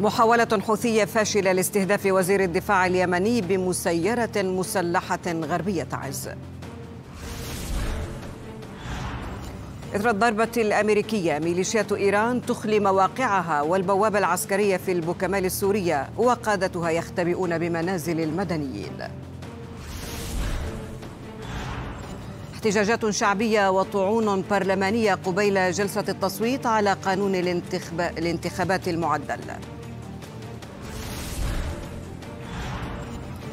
محاولة حوثية فاشلة لاستهداف وزير الدفاع اليمني بمسيرة مسلحة غربية عز. إثر الضربة الأمريكية ميليشيات إيران تخلي مواقعها والبوابة العسكرية في البوكمال السورية وقادتها يختبئون بمنازل المدنيين. احتجاجات شعبية وطعون برلمانية قبيل جلسة التصويت على قانون الانتخابات المعدل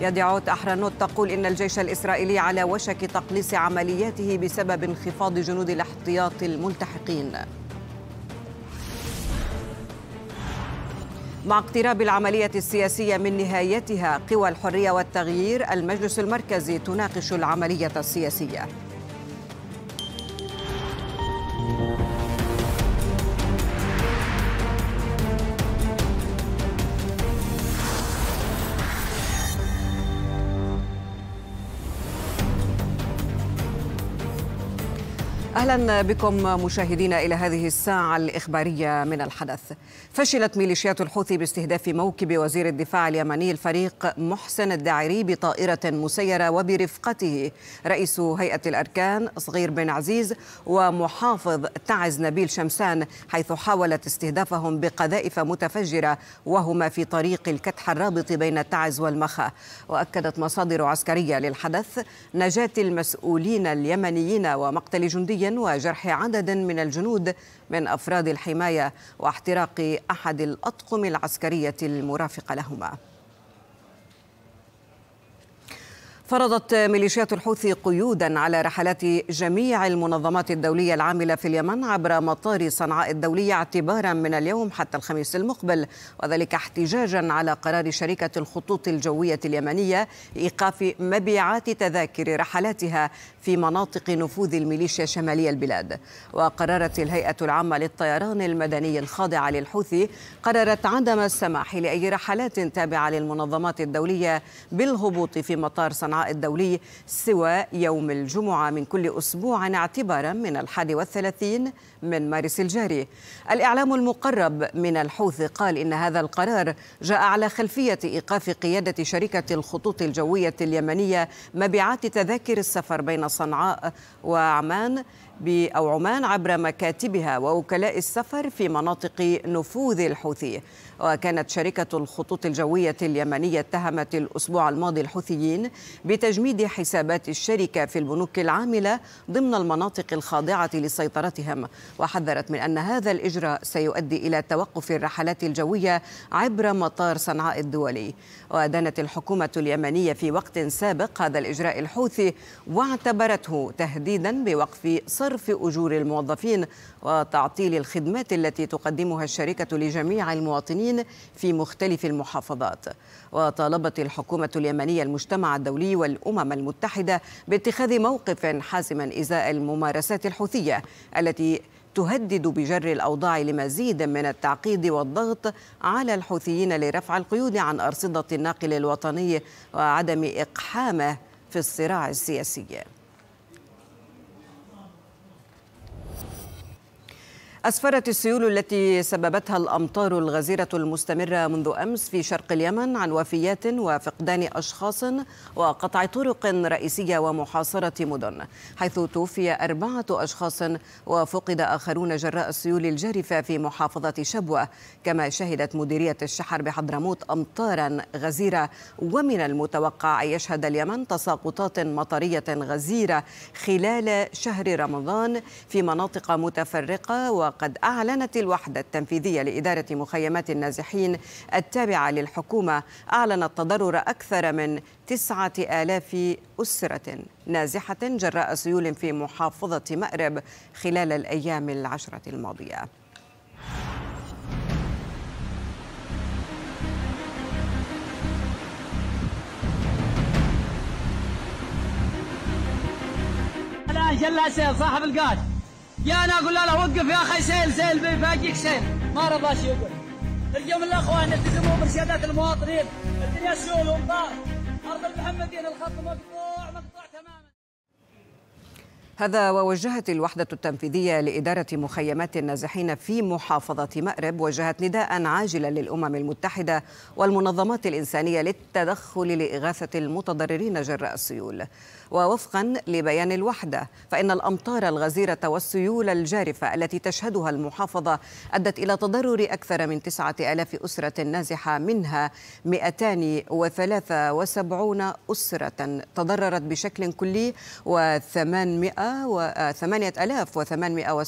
يدعوت أحرانوت تقول إن الجيش الإسرائيلي على وشك تقليص عملياته بسبب انخفاض جنود الاحتياط الملتحقين مع اقتراب العملية السياسية من نهايتها قوى الحرية والتغيير المجلس المركزي تناقش العملية السياسية اهلا بكم مشاهدينا الى هذه الساعه الاخباريه من الحدث. فشلت ميليشيات الحوثي باستهداف موكب وزير الدفاع اليمني الفريق محسن الداعري بطائره مسيره وبرفقته رئيس هيئه الاركان صغير بن عزيز ومحافظ تعز نبيل شمسان حيث حاولت استهدافهم بقذائف متفجره وهما في طريق الكتح الرابط بين تعز والمخا واكدت مصادر عسكريه للحدث نجاه المسؤولين اليمنيين ومقتل جندي وجرح عدد من الجنود من أفراد الحماية واحتراق أحد الأطقم العسكرية المرافقة لهما فرضت ميليشيات الحوثي قيودا على رحلات جميع المنظمات الدولية العاملة في اليمن عبر مطار صنعاء الدولية اعتبارا من اليوم حتى الخميس المقبل وذلك احتجاجا على قرار شركة الخطوط الجوية اليمنية لإيقاف مبيعات تذاكر رحلاتها في مناطق نفوذ الميليشيا شمالي البلاد وقررت الهيئة العامة للطيران المدني الخاضعة للحوثي قررت عدم السماح لأي رحلات تابعة للمنظمات الدولية بالهبوط في مطار صنعاء الدولي سوى يوم الجمعة من كل أسبوع اعتبارا من الحادي والثلاثين من مارس الجاري الإعلام المقرب من الحوث قال إن هذا القرار جاء على خلفية إيقاف قيادة شركة الخطوط الجوية اليمنية مبيعات تذاكر السفر بين صنعاء وعمان أو عمان عبر مكاتبها ووكلاء السفر في مناطق نفوذ الحوثي وكانت شركة الخطوط الجوية اليمنية اتهمت الأسبوع الماضي الحوثيين بتجميد حسابات الشركة في البنوك العاملة ضمن المناطق الخاضعة لسيطرتهم وحذرت من أن هذا الإجراء سيؤدي إلى توقف الرحلات الجوية عبر مطار صنعاء الدولي وأدانت الحكومة اليمنية في وقت سابق هذا الإجراء الحوثي واعتبرته تهديدا بوقف صرف أجور الموظفين وتعطيل الخدمات التي تقدمها الشركة لجميع المواطنين في مختلف المحافظات وطالبت الحكومة اليمنية المجتمع الدولي والأمم المتحدة باتخاذ موقف حاسما إزاء الممارسات الحوثية التي تهدد بجر الأوضاع لمزيد من التعقيد والضغط على الحوثيين لرفع القيود عن أرصدة الناقل الوطني وعدم إقحامه في الصراع السياسي أسفرت السيول التي سببتها الأمطار الغزيرة المستمرة منذ أمس في شرق اليمن عن وفيات وفقدان أشخاص وقطع طرق رئيسية ومحاصرة مدن حيث توفي أربعة أشخاص وفقد آخرون جراء السيول الجارفة في محافظة شبوة كما شهدت مديرية الشحر بحضرموت أمطارا غزيرة ومن المتوقع يشهد اليمن تساقطات مطرية غزيرة خلال شهر رمضان في مناطق متفرقة و وقد أعلنت الوحدة التنفيذية لإدارة مخيمات النازحين التابعة للحكومة أعلنت تضرر أكثر من تسعة آلاف أسرة نازحة جراء سيول في محافظة مأرب خلال الأيام العشرة الماضية جلاسه صاحب القاش يا انا اقول له وقف يا اخي سيل سيل بيفاجئك سيل ما رضاش يقول اليوم الاخوان التزموا برشادات المواطنين الدنيا سيول وامطار ارض المحمدين الخط مقطوع مقطوع تماما هذا ووجهت الوحدة التنفيذية لإدارة مخيمات النازحين في محافظة مأرب وجهت نداء عاجلا للأمم المتحدة والمنظمات الإنسانية للتدخل لإغاثة المتضررين جراء السيول ووفقا لبيان الوحدة فإن الأمطار الغزيرة والسيول الجارفة التي تشهدها المحافظة أدت إلى تضرر أكثر من 9000 أسرة نازحة منها 273 أسرة تضررت بشكل كلي و 8847 آه،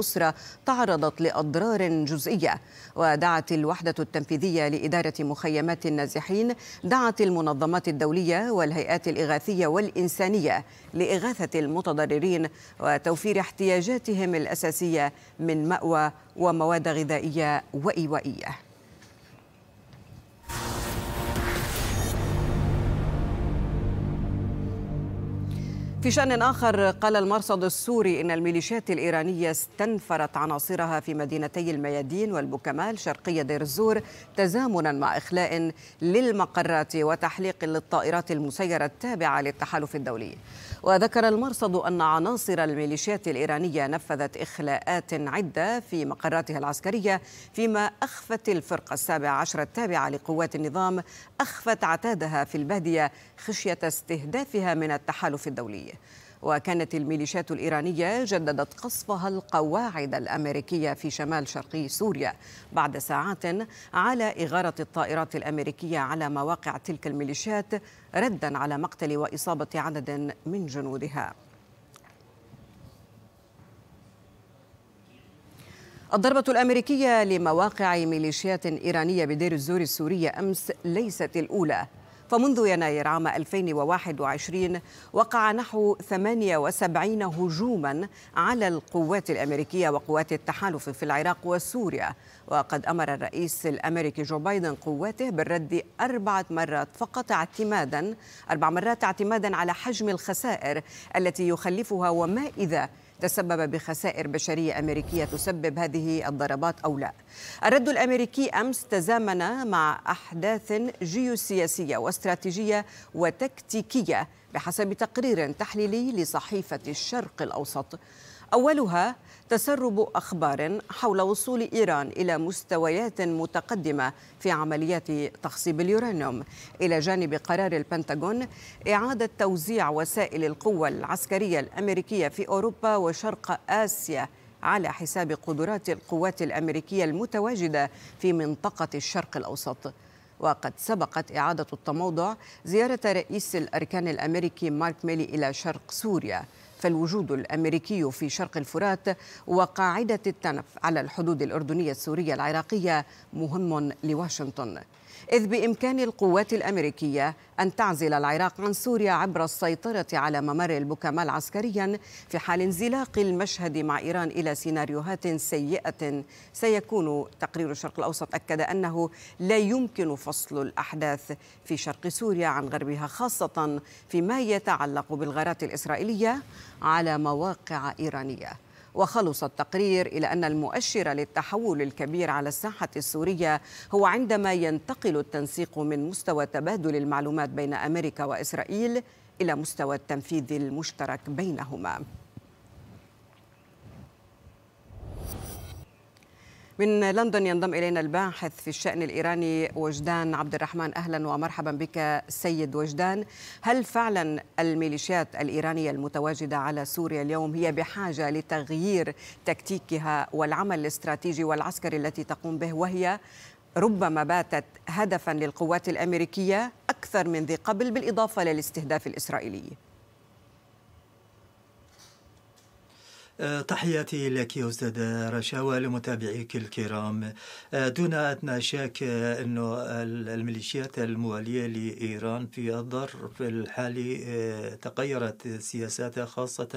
أسرة تعرضت لأضرار جزئية ودعت الوحدة التنفيذية لإدارة مخيمات النازحين دعت المنظمات الدولية والهيئات الإغاثية والإنسانية لإغاثة المتضررين وتوفير احتياجاتهم الأساسية من مأوى ومواد غذائية وإيوائية في شأن آخر قال المرصد السوري إن الميليشيات الإيرانية استنفرت عناصرها في مدينتي الميادين والبوكمال شرقي دير الزور تزامنا مع إخلاء للمقرات وتحليق للطائرات المسيرة التابعة للتحالف الدولي وذكر المرصد أن عناصر الميليشيات الإيرانية نفذت إخلاءات عدة في مقراتها العسكرية فيما أخفت الفرقة السابعة عشر التابعة لقوات النظام أخفت عتادها في البادية خشية استهدافها من التحالف الدولي وكانت الميليشيات الإيرانية جددت قصفها القواعد الأمريكية في شمال شرقي سوريا بعد ساعات على إغارة الطائرات الأمريكية على مواقع تلك الميليشيات ردا على مقتل وإصابة عدد من جنودها الضربة الأمريكية لمواقع ميليشيات إيرانية بدير الزور السورية أمس ليست الأولى فمنذ يناير عام 2021 وقع نحو 78 هجوما على القوات الأمريكية وقوات التحالف في العراق وسوريا وقد أمر الرئيس الأمريكي جو بايدن قواته بالرد أربعة مرات فقط اعتمادا أربع مرات اعتمادا على حجم الخسائر التي يخلفها وما إذا تسبب بخسائر بشرية أمريكية تسبب هذه الضربات أو لا الرد الأمريكي أمس تزامن مع أحداث جيوسياسية واستراتيجية وتكتيكية بحسب تقرير تحليلي لصحيفة الشرق الأوسط أولها تسرب أخبار حول وصول إيران إلى مستويات متقدمة في عمليات تخصيب اليورانيوم إلى جانب قرار البنتاغون إعادة توزيع وسائل القوة العسكرية الأمريكية في أوروبا وشرق آسيا على حساب قدرات القوات الأمريكية المتواجدة في منطقة الشرق الأوسط وقد سبقت إعادة التموضع زيارة رئيس الأركان الأمريكي مارك ميلي إلى شرق سوريا فالوجود الامريكي في شرق الفرات وقاعده التنف على الحدود الاردنيه السوريه العراقيه مهم لواشنطن إذ بإمكان القوات الأمريكية أن تعزل العراق عن سوريا عبر السيطرة على ممر البوكمال عسكريا في حال انزلاق المشهد مع إيران إلى سيناريوهات سيئة سيكون تقرير الشرق الأوسط أكد أنه لا يمكن فصل الأحداث في شرق سوريا عن غربها خاصة فيما يتعلق بالغارات الإسرائيلية على مواقع إيرانية وخلص التقرير إلى أن المؤشر للتحول الكبير على الساحة السورية هو عندما ينتقل التنسيق من مستوى تبادل المعلومات بين أمريكا وإسرائيل إلى مستوى التنفيذ المشترك بينهما من لندن ينضم إلينا الباحث في الشأن الإيراني وجدان عبد الرحمن أهلا ومرحبا بك سيد وجدان هل فعلا الميليشيات الإيرانية المتواجدة على سوريا اليوم هي بحاجة لتغيير تكتيكها والعمل الاستراتيجي والعسكري التي تقوم به وهي ربما باتت هدفا للقوات الأمريكية أكثر من ذي قبل بالإضافة للاستهداف الإسرائيلي آه، تحياتي لك يا أستاذ رشا ولمتابعيك الكرام آه، دون أدنى شك أن الميليشيات الموالية لإيران في الظرف الحالي آه، تغيرت سياساتها خاصة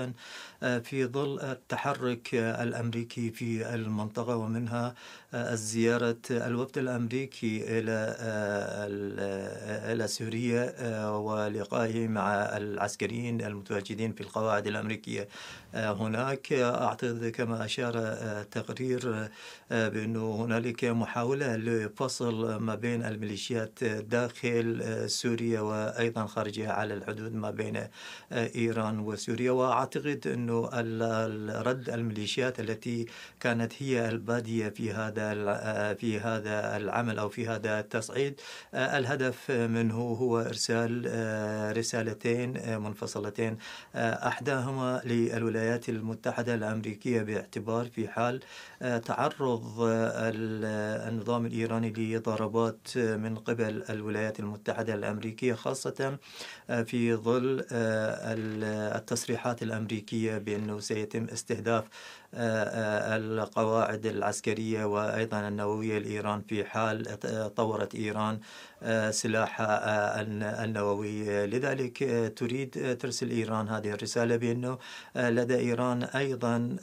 في ظل التحرك الأمريكي في المنطقة ومنها زيارة الوفد الأمريكي إلى آه، إلى سوريا آه، ولقائه مع العسكريين المتواجدين في القواعد الأمريكية آه، هناك أعتقد كما أشار تقرير بأنه هنالك محاولة لفصل ما بين الميليشيات داخل سوريا وأيضا خارجها على الحدود ما بين إيران وسوريا وأعتقد أنه أنه الرد الميليشيات التي كانت هي البادية في هذا آه، في هذا العمل أو في هذا التصعيد آه، الهدف منه هو إرسال آه، رسالتين منفصلتين أحداهما للولايات المتحدة الأمريكية باعتبار في حال تعرض النظام الإيراني لضربات من قبل الولايات المتحدة الأمريكية خاصة في ظل التصريحات الأمريكية بأنه سيتم استهداف القواعد العسكرية وأيضا النووية لإيران في حال طورت إيران سلاحها النووي لذلك تريد ترسل إيران هذه الرسالة بأنه لدى إيران أيضا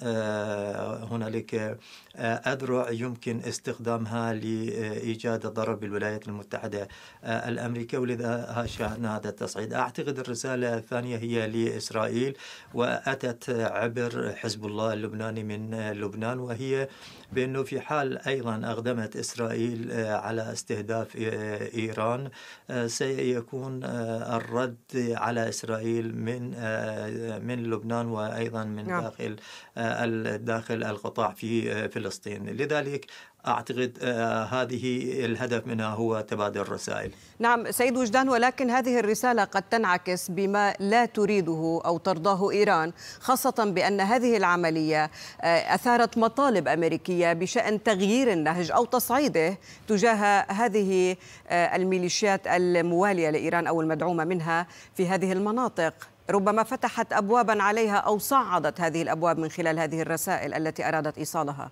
هنالك أذرع يمكن استخدامها لإيجاد ضرب بالولايات المتحدة الأمريكية ولذا شاهدنا هذا التصعيد أعتقد الرسالة الثانية هي لإسرائيل وأتت عبر حزب الله اللبناني يعني من لبنان وهي بأنه في حال أيضا أقدمت إسرائيل آه، على استهداف آه، إيران آه، سيكون الرد على إسرائيل من من لبنان وأيضا من نعم. داخل داخل القطاع في فلسطين لذلك أعتقد آه، هذه الهدف منها هو تبادل الرسائل نعم سيد وجدان ولكن هذه الرسالة قد تنعكس بما لا تريده أو ترضاه إيران خاصة بأن هذه العملية آه، أثارت مطالب أمريكية بشأن تغيير النهج أو تصعيده تجاه هذه آه، الميليشيات الموالية لإيران أو المدعومة منها في هذه المناطق ربما فتحت أبوابا عليها أو صعدت هذه الأبواب من خلال هذه الرسائل التي أرادت إيصالها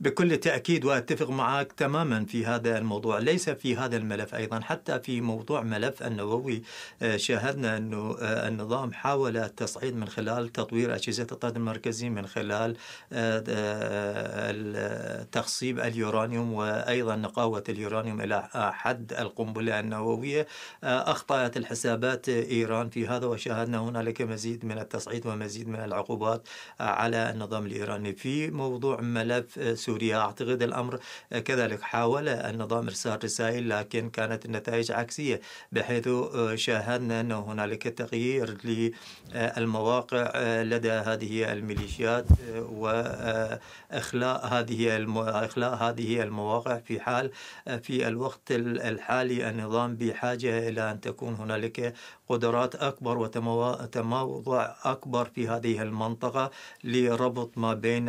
بكل تأكيد وأتفق معك تماما في هذا الموضوع ليس في هذا الملف أيضا حتى في موضوع ملف النووي آه، شاهدنا أنه آه، النظام حاول التصعيد من خلال تطوير أجهزة الطرد المركزي من خلال آه، تخصيب اليورانيوم وأيضا نقاوة اليورانيوم إلى حد القنبلة النووية أخطأت الحسابات إيران في هذا وشاهدنا هنالك مزيد من التصعيد ومزيد من العقوبات على النظام الإيراني في موضوع ملف سوريا سوريا أعتقد الأمر آه، كذلك حاول النظام إرسال رسائل لكن كانت النتائج عكسية بحيث آه، شاهدنا أن هنالك تغيير للمواقع آه، لدى هذه الميليشيات وإخلاء هذه إخلاء هذه المواقع في حال في الوقت الحالي النظام بحاجة إلى أن تكون هنالك قدرات أكبر وتموضع أكبر في هذه المنطقة لربط ما بين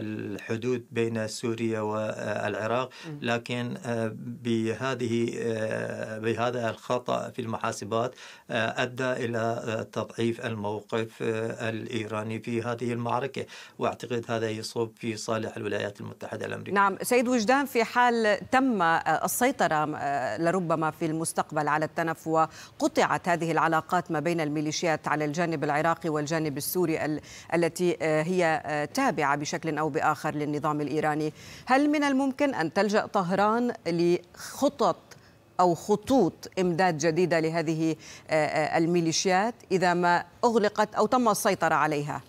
الحدود بين سوريا والعراق لكن آه، بهذه آه، بهذا الخطأ في المحاسبات آه، أدى إلى تضعيف الموقف الإيراني في هذه المعركة وأعتقد هذا يصب في صالح الولايات المتحدة الأمريكية نعم سيد وجدان في حال تم السيطرة لربما في المستقبل على التنف وقطعت هذه العلاقات ما بين الميليشيات على الجانب العراقي والجانب السوري التي هي تابعة بشكل أو بآخر للنظام الإيراني هل من الممكن أن تلجأ طهران لخطط أو خطوط إمداد جديدة لهذه آه، آه، الميليشيات إذا ما أغلقت أو تم السيطرة عليها؟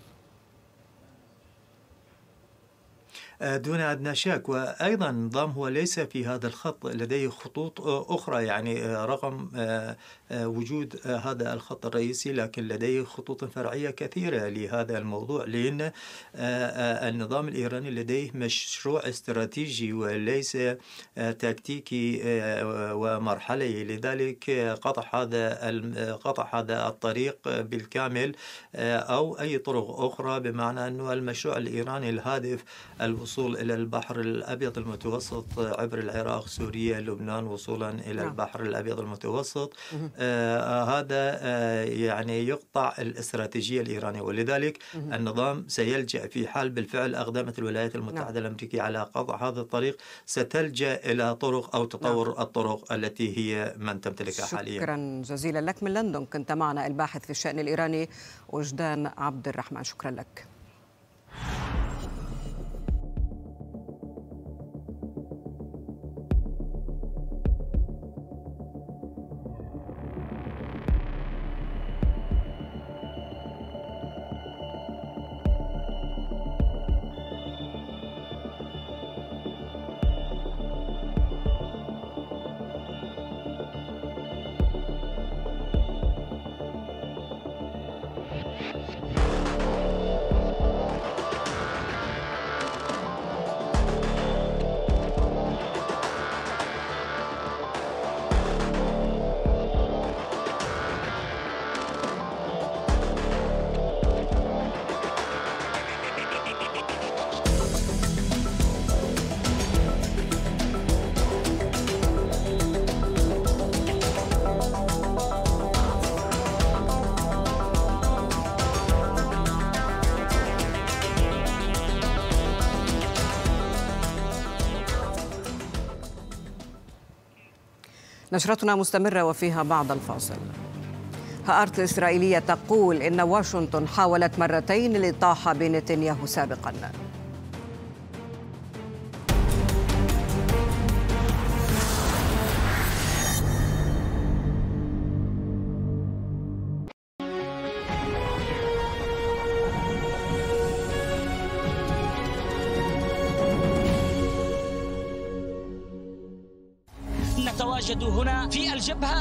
دون أدنى شك وأيضا النظام هو ليس في هذا الخط لديه خطوط أخرى يعني آه، رغم آه، آه، وجود هذا الخط الرئيسي لكن لديه خطوط فرعية كثيرة لهذا الموضوع لأن النظام الإيراني لديه مشروع استراتيجي وليس تكتيكي ومرحلي لذلك قطع هذا قطع هذا الطريق بالكامل أو أي طرق أخرى بمعنى أنه المشروع الإيراني الهادف الوصول الوصول إلى البحر الأبيض المتوسط عبر العراق سوريا لبنان وصولا إلى نعم. البحر الأبيض المتوسط آه،, آه هذا آه يعني يقطع الاستراتيجية الإيرانية ولذلك النظام سيلجأ في حال بالفعل أقدمت الولايات نعم. المتحدة الأمريكية على قطع هذا الطريق ستلجأ إلى طرق أو تطور نعم. الطرق التي هي من تمتلكها حاليا شكرا جزيلا لك من لندن كنت معنا الباحث في الشأن الإيراني وجدان عبد الرحمن شكرا لك نشرتنا مستمرة وفيها بعض الفاصل هارت الإسرائيلية تقول إن واشنطن حاولت مرتين الإطاحة بنتنياهو سابقاً الجبهة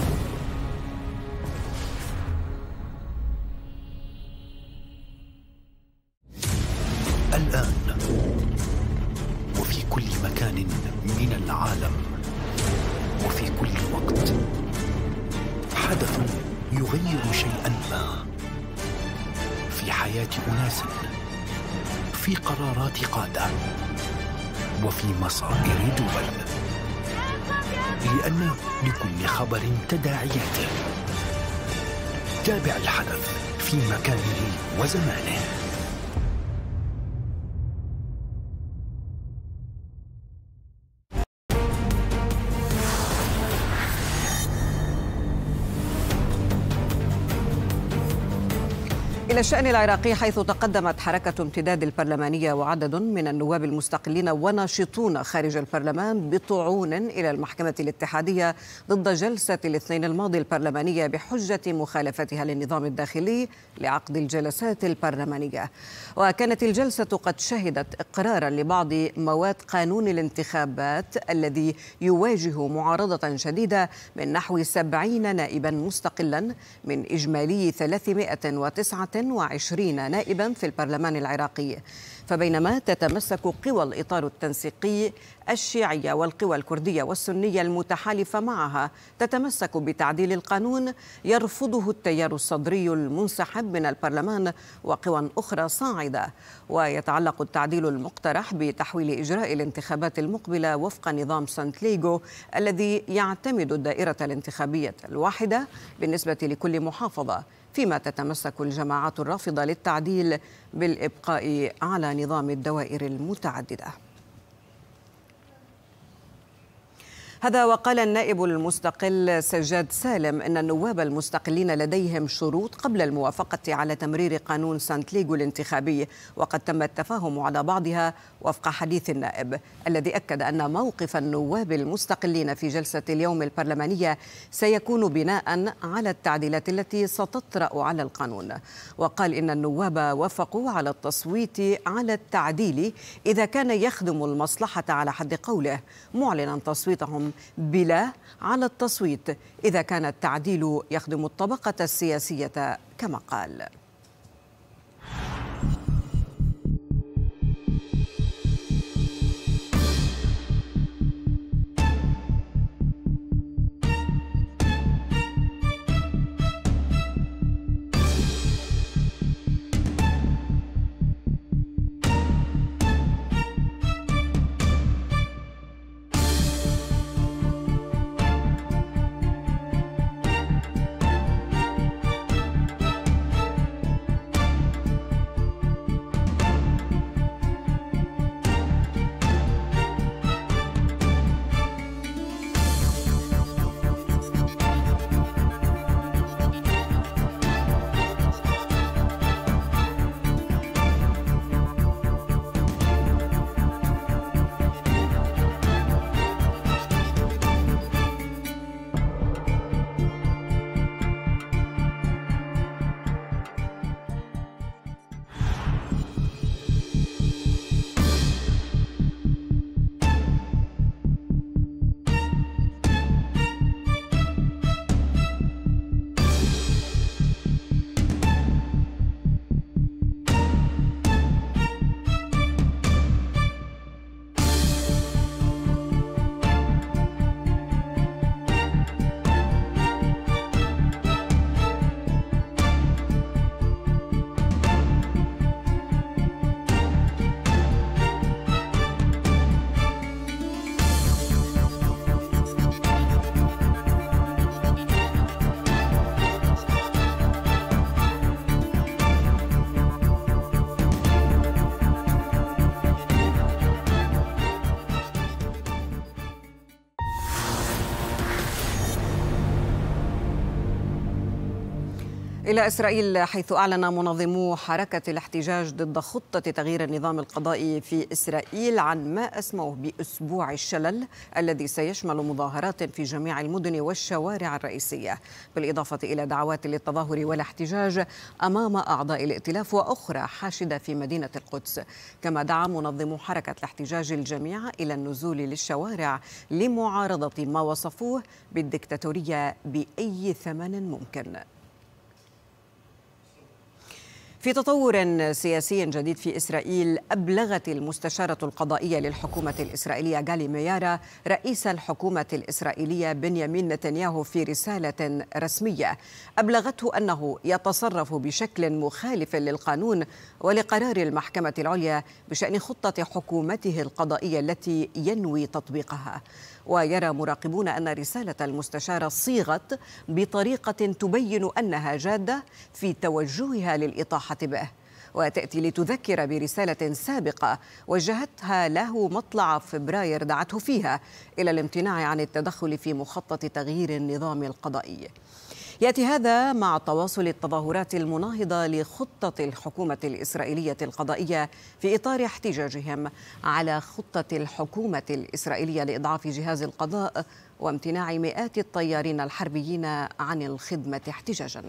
وتداعياته تابع الحدث في مكانه وزمانه الشأن العراقي حيث تقدمت حركة امتداد البرلمانية وعدد من النواب المستقلين وناشطون خارج البرلمان بطعون إلى المحكمة الاتحادية ضد جلسة الاثنين الماضي البرلمانية بحجة مخالفتها للنظام الداخلي لعقد الجلسات البرلمانية وكانت الجلسة قد شهدت إقرارا لبعض مواد قانون الانتخابات الذي يواجه معارضة شديدة من نحو سبعين نائبا مستقلا من إجمالي 309 120 نائبا في البرلمان العراقي فبينما تتمسك قوى الإطار التنسيقي الشيعية والقوى الكردية والسنية المتحالفة معها تتمسك بتعديل القانون يرفضه التيار الصدري المنسحب من البرلمان وقوى أخرى صاعدة ويتعلق التعديل المقترح بتحويل إجراء الانتخابات المقبلة وفق نظام ليغو الذي يعتمد الدائرة الانتخابية الواحدة بالنسبة لكل محافظة فيما تتمسك الجماعات الرافضة للتعديل بالإبقاء على نظام الدوائر المتعددة هذا وقال النائب المستقل سجاد سالم أن النواب المستقلين لديهم شروط قبل الموافقة على تمرير قانون سانت ليغو الانتخابي وقد تم التفاهم على بعضها وفق حديث النائب الذي أكد أن موقف النواب المستقلين في جلسة اليوم البرلمانية سيكون بناء على التعديلات التي ستطرأ على القانون وقال إن النواب وافقوا على التصويت على التعديل إذا كان يخدم المصلحة على حد قوله معلنا تصويتهم بلا على التصويت إذا كان التعديل يخدم الطبقة السياسية كما قال إلى إسرائيل حيث أعلن منظمو حركة الاحتجاج ضد خطة تغيير النظام القضائي في إسرائيل عن ما أسموه بأسبوع الشلل الذي سيشمل مظاهرات في جميع المدن والشوارع الرئيسية بالإضافة إلى دعوات للتظاهر والاحتجاج أمام أعضاء الائتلاف وأخرى حاشدة في مدينة القدس كما دعا منظمو حركة الاحتجاج الجميع إلى النزول للشوارع لمعارضة ما وصفوه بالدكتاتورية بأي ثمن ممكن في تطور سياسي جديد في إسرائيل أبلغت المستشارة القضائية للحكومة الإسرائيلية جالي ميارا رئيس الحكومة الإسرائيلية بنيامين نتنياهو في رسالة رسمية أبلغته أنه يتصرف بشكل مخالف للقانون ولقرار المحكمة العليا بشأن خطة حكومته القضائية التي ينوي تطبيقها ويرى مراقبون أن رسالة المستشارة صيغت بطريقة تبين أنها جادة في توجهها للإطاحة به وتأتي لتذكر برسالة سابقة وجهتها له مطلع فبراير دعته فيها إلى الامتناع عن التدخل في مخطط تغيير النظام القضائي يأتي هذا مع تواصل التظاهرات المناهضة لخطة الحكومة الإسرائيلية القضائية في إطار احتجاجهم على خطة الحكومة الإسرائيلية لإضعاف جهاز القضاء وامتناع مئات الطيارين الحربيين عن الخدمة احتجاجاً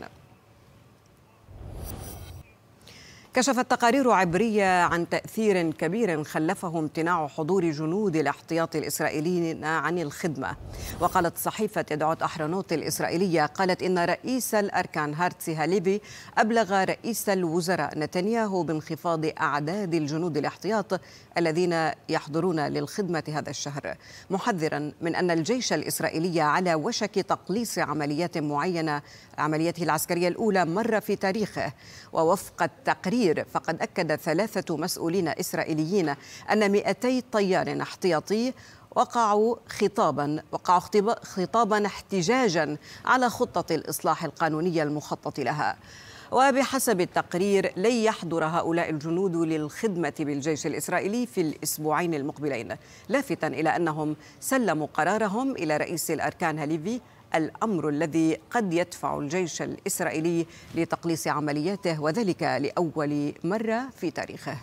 كشفت تقارير عبرية عن تأثير كبير خلفه امتناع حضور جنود الاحتياط الإسرائيليين عن الخدمة وقالت صحيفة يدعوت أحرنوت الإسرائيلية قالت إن رئيس الأركان هارتسي هاليبي أبلغ رئيس الوزراء نتنياهو بانخفاض أعداد الجنود الاحتياط الذين يحضرون للخدمة هذا الشهر محذرا من أن الجيش الإسرائيلي على وشك تقليص عمليات معينة عمليته العسكرية الأولى مرة في تاريخه ووفق التقرير التغيير فقد أكد ثلاثة مسؤولين إسرائيليين أن 200 طيار احتياطي وقعوا خطابا وقعوا خطابا احتجاجا على خطة الإصلاح القانونية المخطط لها وبحسب التقرير لن يحضر هؤلاء الجنود للخدمة بالجيش الإسرائيلي في الأسبوعين المقبلين لافتا إلى أنهم سلموا قرارهم إلى رئيس الأركان هليفي الأمر الذي قد يدفع الجيش الإسرائيلي لتقليص عملياته وذلك لأول مرة في تاريخه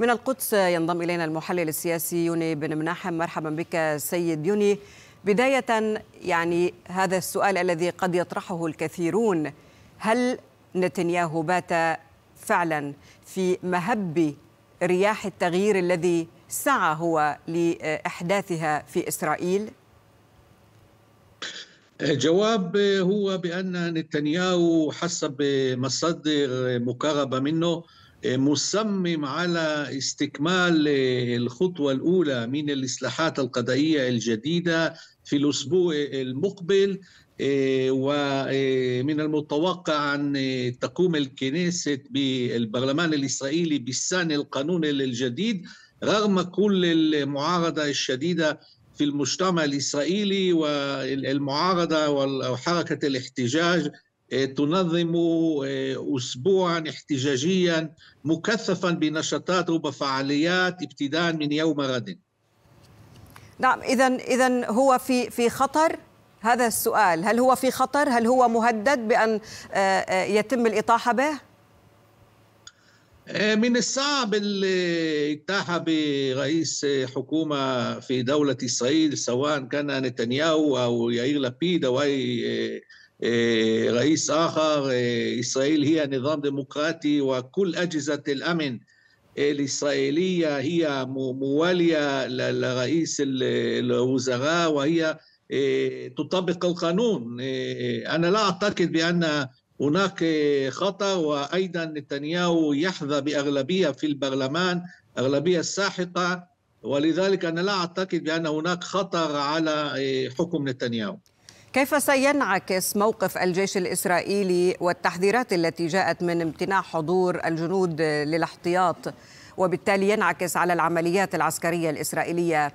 من القدس ينضم إلينا المحلل السياسي يوني بن مناحم مرحبا بك سيد يوني بداية يعني هذا السؤال الذي قد يطرحه الكثيرون هل نتنياهو بات فعلا في مهب رياح التغيير الذي سعى هو لإحداثها في إسرائيل؟ الجواب هو بأن نتنياهو حسب مصادر مقربة منه مصمم على استكمال الخطوة الأولى من الإصلاحات القضائية الجديدة في الأسبوع المقبل ومن المتوقع أن تقوم الكنيسة بالبرلمان الإسرائيلي بسن القانون الجديد رغم كل المعارضة الشديدة في المجتمع الإسرائيلي والمعارضة وحركة الاحتجاج آه، تنظم آه، أسبوعا احتجاجيا مكثفا بنشاطات وبفعاليات ابتداء من يوم غد نعم إذا إذا هو في في خطر هذا السؤال هل هو في خطر هل هو مهدد بأن آه، يتم الإطاحة به؟ آه، من الصعب اللي اجتاح برئيس حكومة في دولة إسرائيل سواء كان نتنياهو أو ياير لبيد أو أي آه، آه، رئيس آخر إسرائيل هي نظام ديمقراطي وكل أجهزة الأمن الإسرائيلية هي موالية لرئيس الوزراء وهي تطبق القانون أنا لا أعتقد بأن هناك خطر وايضا نتنياهو يحظى باغلبيه في البرلمان اغلبيه ساحقه ولذلك انا لا اعتقد بان هناك خطر على إيه، حكم نتنياهو كيف سينعكس موقف الجيش الاسرائيلي والتحذيرات التي جاءت من امتناع حضور الجنود للاحتياط وبالتالي ينعكس على العمليات العسكريه الاسرائيليه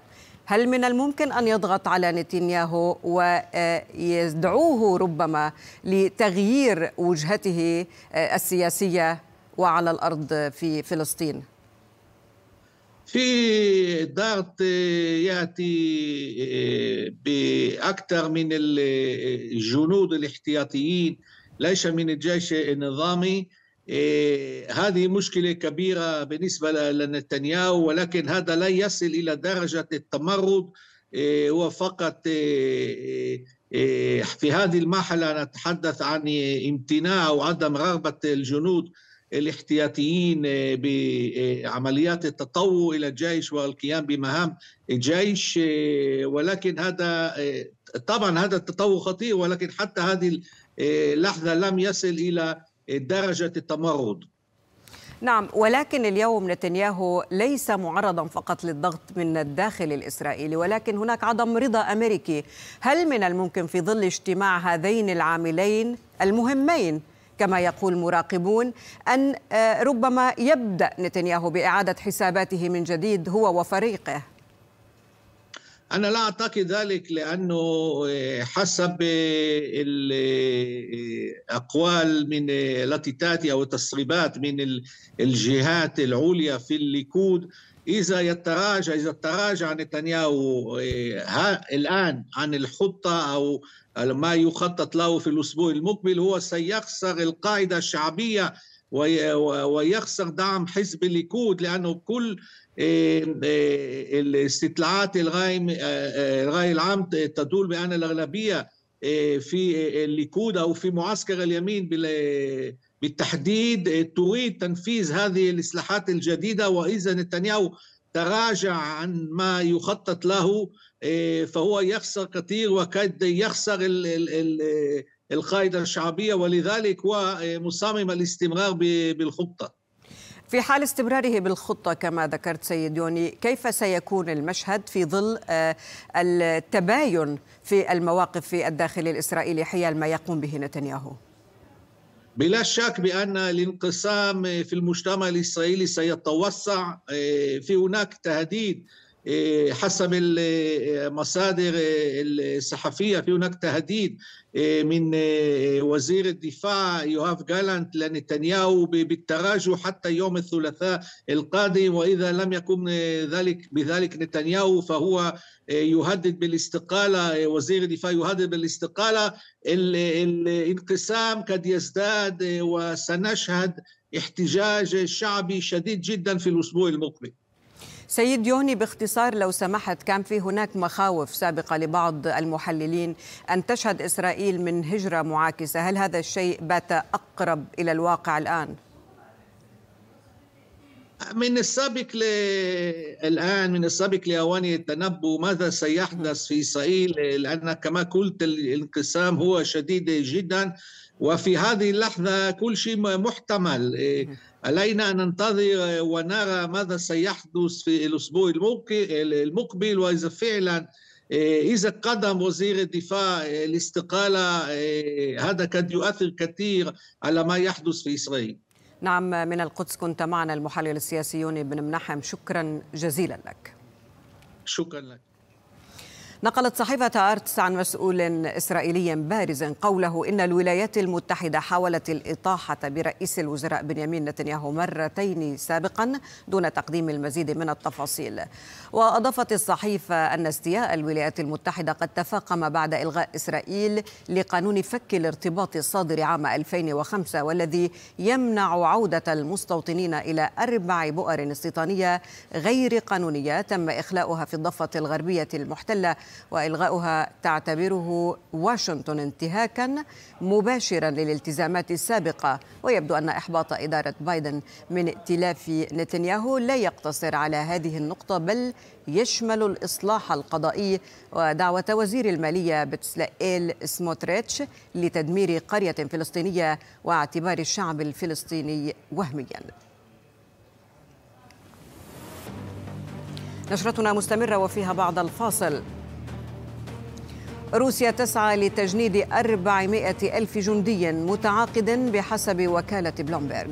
هل من الممكن أن يضغط على نتنياهو ويدعوه ربما لتغيير وجهته آه، السياسية وعلى الأرض في فلسطين؟ في ضغط ياتي آه، باكثر من الجنود آه، الاحتياطيين ليس من الجيش النظامي إيه، هذه مشكلة كبيرة بالنسبة لنتنياهو ولكن هذا لا يصل إلى درجة التمرد إيه، هو فقط إيه، في هذه المرحلة نتحدث عن امتناع وعدم رغبة الجنود الاحتياطيين بعمليات التطوع إلى الجيش والقيام بمهام الجيش ولكن هذا طبعا هذا التطوع خطير ولكن حتى هذه اللحظة لم يصل إلى درجه التمرد نعم ولكن اليوم نتنياهو ليس معرضا فقط للضغط من الداخل الاسرائيلي ولكن هناك عدم رضا امريكي هل من الممكن في ظل اجتماع هذين العاملين المهمين كما يقول مراقبون ان آه، ربما يبدا نتنياهو باعاده حساباته من جديد هو وفريقه أنا لا أعتقد ذلك لأنه آه، حسب آه، الأقوال آه، من التي تأتي أو التسريبات من الجهات العليا في الليكود إذا يتراجع إذا تراجع نتنياهو الآن عن الخطة أو ما يخطط له في الأسبوع المقبل هو سيخسر القاعدة الشعبية ويخسر دعم حزب الليكود لانه كل آه، الاستطلاعات الراي الراي آه، آه، العام تدل بان الاغلبيه في الليكود او في معسكر اليمين بالتحديد تريد تنفيذ هذه الاصلاحات الجديده واذا نتنياهو تراجع عن ما يخطط له فهو يخسر كثير وقد يخسر ال القاعدة الشعبية ولذلك هو آه، مصمم الاستمرار بالخطة في حال استمراره بالخطة كما ذكرت سيد يوني كيف سيكون المشهد في ظل آه، التباين في المواقف في الداخل الإسرائيلي حيال ما يقوم به نتنياهو بلا شك بأن الانقسام في المجتمع الإسرائيلي سيتوسع آه، في هناك تهديد إيه، حسب المصادر إيه، إيه، الصحفية في هناك تهديد من وزير الدفاع يوهاف جالانت لنتنياهو بالتراجع حتى يوم الثلاثاء القادم وإذا لم يقم ذلك بذلك نتنياهو فهو يهدد بالاستقالة وزير الدفاع يهدد بالاستقالة الانقسام قد يزداد وسنشهد احتجاج شعبي شديد جدا في الأسبوع المقبل سيد يوني باختصار لو سمحت كان في هناك مخاوف سابقة لبعض المحللين أن تشهد إسرائيل من هجرة معاكسة هل هذا الشيء بات أقرب إلى الواقع الآن؟ من السابق ل... الآن من السابق لأواني التنبؤ ماذا سيحدث في إسرائيل لأن كما قلت الانقسام هو شديد جدا وفي هذه اللحظة كل شيء محتمل علينا أن ننتظر آه، ونرى ماذا سيحدث في الأسبوع المقبل وإذا فعلا آه، إذا قدم وزير الدفاع آه، الاستقالة هذا قد يؤثر كثير على ما يحدث في إسرائيل نعم من القدس كنت معنا المحلل السياسي يوني بن منحم شكرا جزيلا لك شكرا لك نقلت صحيفة أرتس عن مسؤول إسرائيلي بارز قوله إن الولايات المتحدة حاولت الإطاحة برئيس الوزراء بنيامين نتنياهو مرتين سابقا دون تقديم المزيد من التفاصيل وأضافت الصحيفة أن استياء الولايات المتحدة قد تفاقم بعد إلغاء إسرائيل لقانون فك الارتباط الصادر عام 2005 والذي يمنع عودة المستوطنين إلى أربع بؤر استيطانية غير قانونية تم إخلاؤها في الضفة الغربية المحتلة والغاؤها تعتبره واشنطن انتهاكا مباشرا للالتزامات السابقه ويبدو ان احباط اداره بايدن من ائتلاف نتنياهو لا يقتصر على هذه النقطه بل يشمل الاصلاح القضائي ودعوه وزير الماليه بتسلائيل سموتريتش لتدمير قريه فلسطينيه واعتبار الشعب الفلسطيني وهميا نشرتنا مستمرة وفيها بعد الفاصل روسيا تسعى لتجنيد 400 ألف جندي متعاقد بحسب وكالة بلومبرغ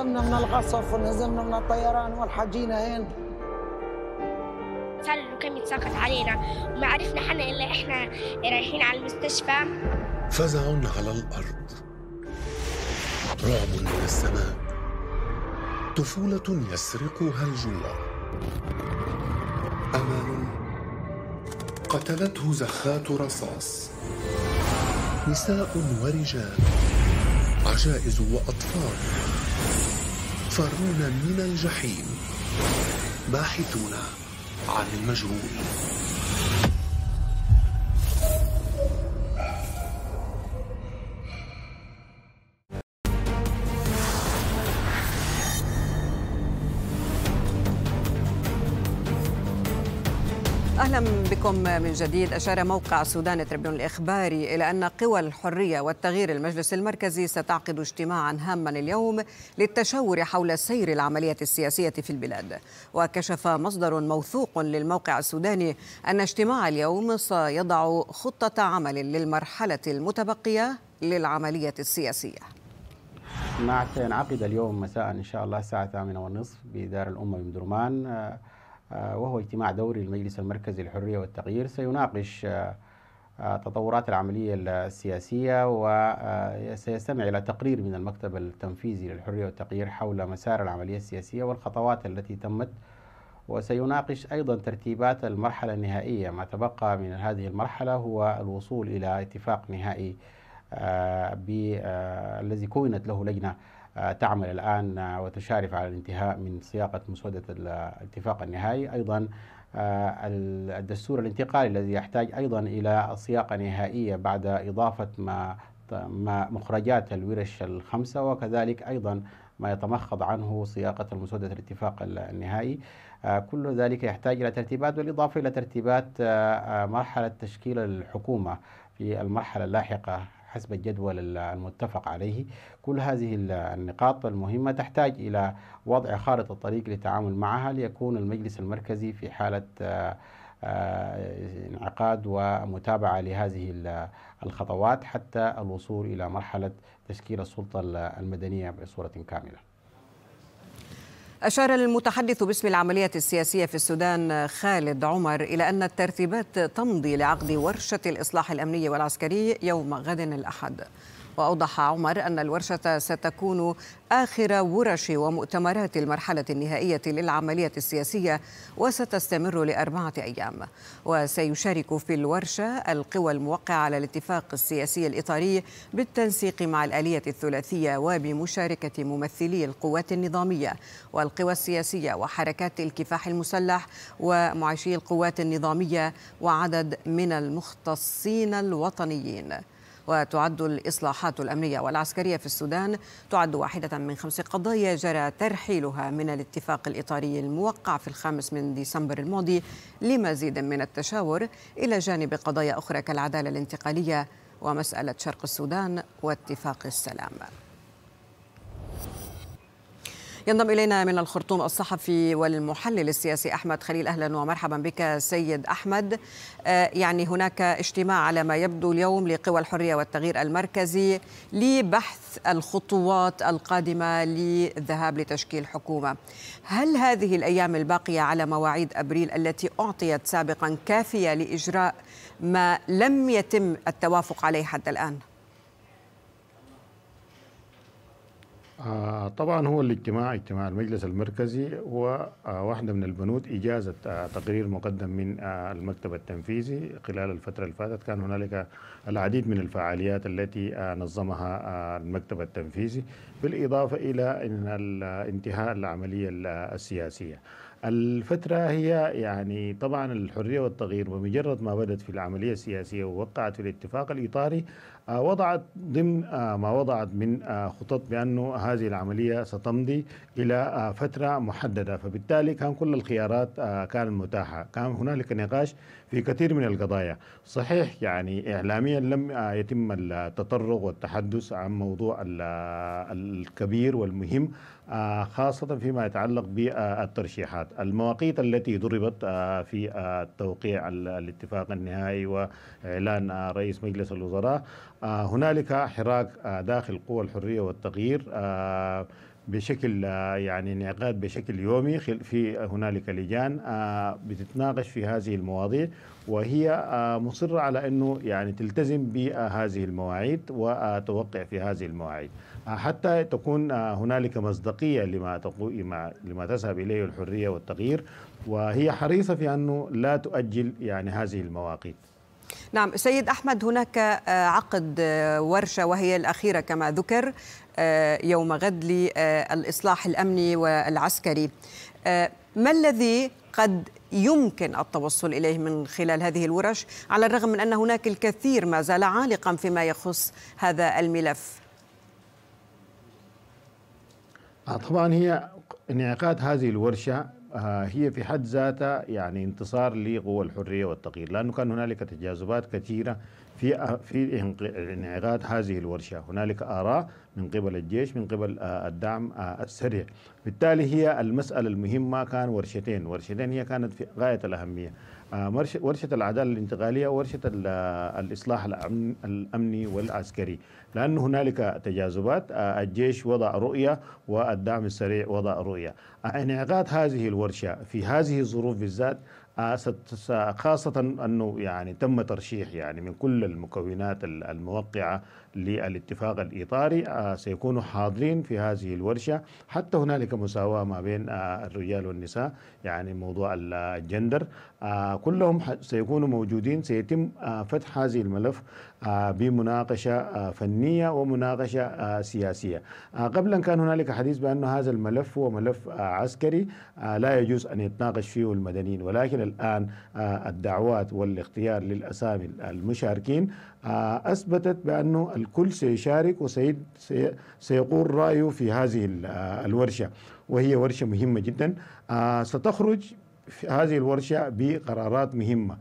انهزمنا من القصف وانهزمنا من الطيران والحجينا هين صار كم يتساقط علينا وما عرفنا حنا الا احنا رايحين على المستشفى فزع على الارض رعب من السماء طفوله يسرقها الجوع امل قتلته زخات رصاص نساء ورجال عجائز واطفال يفرون من الجحيم باحثون عن المجهول بكم من جديد أشار موقع السودان تريبيون الإخباري إلى أن قوى الحرية والتغيير المجلس المركزي ستعقد اجتماعا هاما اليوم للتشاور حول سير العملية السياسية في البلاد وكشف مصدر موثوق للموقع السوداني أن اجتماع اليوم سيضع خطة عمل للمرحلة المتبقية للعملية السياسية اجتماع سينعقد اليوم مساء إن شاء الله الساعة 8 ونصف بدار الأمة بمدرمان آه، وهو اجتماع دوري المجلس المركزي للحرية والتغيير سيناقش آه، آه، تطورات العملية السياسية وسيستمع إلى تقرير من المكتب التنفيذي للحرية والتغيير حول مسار العملية السياسية والخطوات التي تمت وسيناقش أيضا ترتيبات المرحلة النهائية ما تبقى من هذه المرحلة هو الوصول إلى اتفاق نهائي الذي كونت له لجنة تعمل الآن وتشارف على الانتهاء من صياغة مسودة الاتفاق النهائي أيضا آه، الدستور الانتقالي الذي يحتاج أيضا إلى صياغة نهائية بعد إضافة ما مخرجات الورش الخمسة وكذلك أيضا ما يتمخض عنه صياغة المسودة الاتفاق النهائي آه، كل ذلك يحتاج إلى ترتيبات بالإضافة إلى ترتيبات آه، مرحلة تشكيل الحكومة في المرحلة اللاحقة حسب الجدول المتفق عليه كل هذه النقاط المهمة تحتاج إلى وضع خارطة طريق للتعامل معها ليكون المجلس المركزي في حالة آه، آه، انعقاد ومتابعة لهذه الخطوات حتى الوصول إلى مرحلة تشكيل السلطة المدنية بصورة كاملة أشار المتحدث باسم العملية السياسية في السودان خالد عمر إلى أن الترتيبات تمضي لعقد ورشة الإصلاح الأمني والعسكري يوم غد الأحد وأوضح عمر أن الورشة ستكون آخر ورش ومؤتمرات المرحلة النهائية للعملية السياسية وستستمر لأربعة أيام وسيشارك في الورشة القوى الموقعة على الاتفاق السياسي الإطاري بالتنسيق مع الآلية الثلاثية وبمشاركة ممثلي القوات النظامية والقوى السياسية وحركات الكفاح المسلح ومعيشي القوات النظامية وعدد من المختصين الوطنيين وتعد الإصلاحات الأمنية والعسكرية في السودان تعد واحدة من خمس قضايا جرى ترحيلها من الاتفاق الإطاري الموقع في الخامس من ديسمبر الماضي لمزيد من التشاور إلى جانب قضايا أخرى كالعدالة الانتقالية ومسألة شرق السودان واتفاق السلام ينضم إلينا من الخرطوم الصحفي والمحلل السياسي أحمد خليل أهلا ومرحبا بك سيد أحمد آه، يعني هناك اجتماع على ما يبدو اليوم لقوى الحرية والتغيير المركزي لبحث الخطوات القادمة للذهاب لتشكيل حكومة هل هذه الأيام الباقية على مواعيد أبريل التي أعطيت سابقا كافية لإجراء ما لم يتم التوافق عليه حتى الآن؟ آه، طبعا هو الاجتماع اجتماع المجلس المركزي هو آه، واحدة من البنود إجازة آه، تقرير مقدم من المكتب التنفيذي خلال الفترة اللي فاتت كان هنالك العديد من الفعاليات التي نظمها المكتب التنفيذي بالإضافة إلى ان انتهاء العملية السياسية الفترة هي يعني طبعا الحرية والتغيير بمجرد ما بدت في العملية السياسية ووقعت في الاتفاق الإطاري آه، وضعت ضمن آه، ما وضعت من آه، خطط بانه هذه العملية ستمضي إلى فترة محددة فبالتالي كان كل الخيارات كانت متاحة كان هنالك نقاش في كثير من القضايا صحيح يعني إعلاميا لم يتم التطرق والتحدث عن موضوع الكبير والمهم خاصة فيما يتعلق بالترشيحات المواقيت التي ضربت في توقيع الاتفاق النهائي وإعلان رئيس مجلس الوزراء آه، هنالك حراك آه، داخل قوى الحريه والتغيير آه، بشكل يعني انعقاد بشكل يومي في هنالك لجان بتتناقش في هذه المواضيع وهي مصره على انه يعني تلتزم بهذه المواعيد وتوقع في هذه المواعيد حتى تكون هنالك مصداقيه لما لما تذهب اليه الحريه والتغيير وهي حريصه في انه لا تؤجل يعني هذه المواقيت نعم سيد أحمد هناك آه، عقد آه، ورشة وهي الأخيرة كما ذكر آه، يوم غد للإصلاح الأمني والعسكري ما الذي قد يمكن التوصل إليه من خلال هذه الورش على الرغم من أن هناك الكثير ما زال عالقا فيما يخص هذا الملف طبعا هي انعقاد هذه الورشة آه، هي في حد ذاتها يعني انتصار لقوى الحريه والتغيير لانه كان هنالك تجاذبات كثيره في في انعقاد هذه الورشه، هنالك اراء من قبل الجيش من قبل آه، الدعم آه، السريع، بالتالي هي المساله المهمه كان ورشتين، ورشتين هي كانت في غايه الاهميه، آه، ورشة العدالة الانتقالية ورشة آه، الإصلاح الأمني والعسكري لأن هنالك تجاذبات آه، الجيش وضع رؤية والدعم السريع وضع رؤية انعقاد هذه الورشة في هذه الظروف بالذات خاصة أنه يعني تم ترشيح يعني من كل المكونات الموقعة للاتفاق الإطاري آه، سيكونوا حاضرين في هذه الورشة حتى هنالك مساواة ما بين آه، الرجال والنساء يعني موضوع الجندر آه، كلهم سيكونوا موجودين سيتم فتح هذه الملف آه، بمناقشة آه، فنية ومناقشة آه، سياسية قبلا كان هنالك حديث بأن هذا الملف هو ملف عسكري لا يجوز أن يتناقش فيه المدنيين ولكن الآن الدعوات والاختيار للأسامي المشاركين أثبتت بأنه الكل سيشارك وسيقول رأيه في هذه الورشة وهي ورشة مهمة جدا ستخرج في هذه الورشة بقرارات مهمة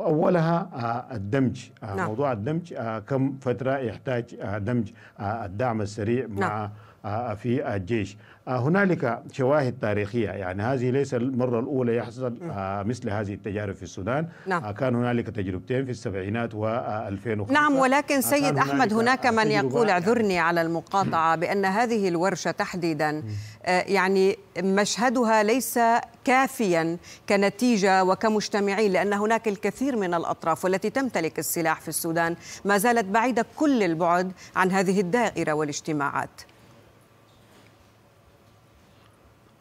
أولها آه، الدمج آه، نعم. موضوع الدمج آه، كم فترة يحتاج دمج الدعم السريع نعم. مع نعم. في الجيش آه، هنالك شواهد تاريخيه يعني هذه ليس المره الاولى يحصل آه، مثل هذه التجارب في السودان نعم. آه، كان هنالك تجربتين في السبعينات و2005 نعم ولكن سيد احمد هناك من يقول اعذرني على المقاطعه بان هذه الورشه تحديدا يعني مشهدها ليس كافيا كنتيجه وكمجتمعين لان هناك الكثير من الاطراف والتي تمتلك السلاح في السودان ما زالت بعيده كل البعد عن هذه الدائره والاجتماعات